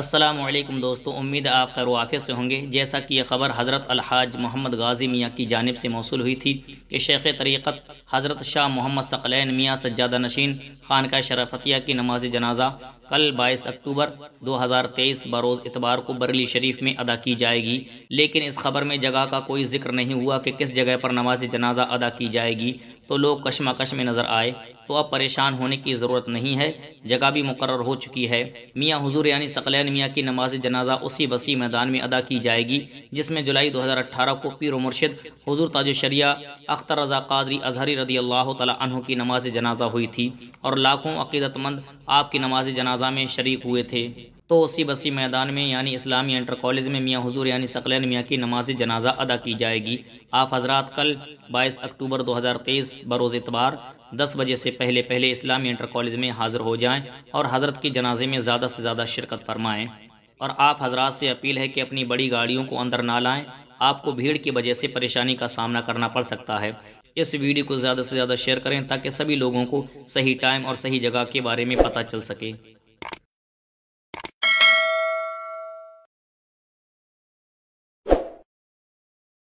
असलम दोस्तों उम्मीद आप खैर वाफ़ से होंगे जैसा कि यह ख़बर हज़रत अलहाज मोहम्मद गाजी मियाँ की जानब से मौसू हुई थी कि शेख तरीक़त हज़रत शाह मोहम्मद सकलैन मियाँ सज्जादा नशीन खान का शरफतिया की नमाज जनाजा कल बाईस अक्टूबर 2023 बरोज़ इतबार को बरली शरीफ में अदा की जाएगी लेकिन इस खबर में जगह का कोई जिक्र नहीं हुआ कि किस जगह पर नमाज जनाजा अदा की जाएगी तो लोग कशमाकश में नज़र आए तो अब परेशान होने की ज़रूरत नहीं है जगह भी मुकर हो चुकी है मियाँ हजूर यानी सकलैन मियाँ की नमाज जनाजा उसी वसी मैदान में अदा की जाएगी जिसमें जुलाई दो हज़ार अठारह को पीर मुर्शद हजूर ताज शरिया अख्तर रजा कादरी अजहरी रदी अल्लाह तहों की नमाज जनाजा हुई थी और लाखों अकीदतमंद आपकी नमाज जनाजा में शरीक हुए थे तो उसी बसी मैदान में यानी इस्लामी इंटर कॉलेज में मियाँ हजूर यानी सकलैन मियाँ की नमाज जनाजा अदा की जाएगी आप हजरात कल 22 अक्टूबर 2023 बरोज़ इतवार दस बजे से पहले पहले इस्लामी इंटर कॉलेज में हाज़िर हो जाएं और हज़रत के जनाजे में ज़्यादा से ज़्यादा शिरकत फरमाएं और आप हजरात से अपील है कि अपनी बड़ी गाड़ियों को अंदर ना लाएं आपको भीड़ की वजह से परेशानी का सामना करना पड़ सकता है इस वीडियो को ज़्यादा से ज़्यादा शेयर करें ताकि सभी लोगों को सही टाइम और सही जगह के बारे में पता चल सके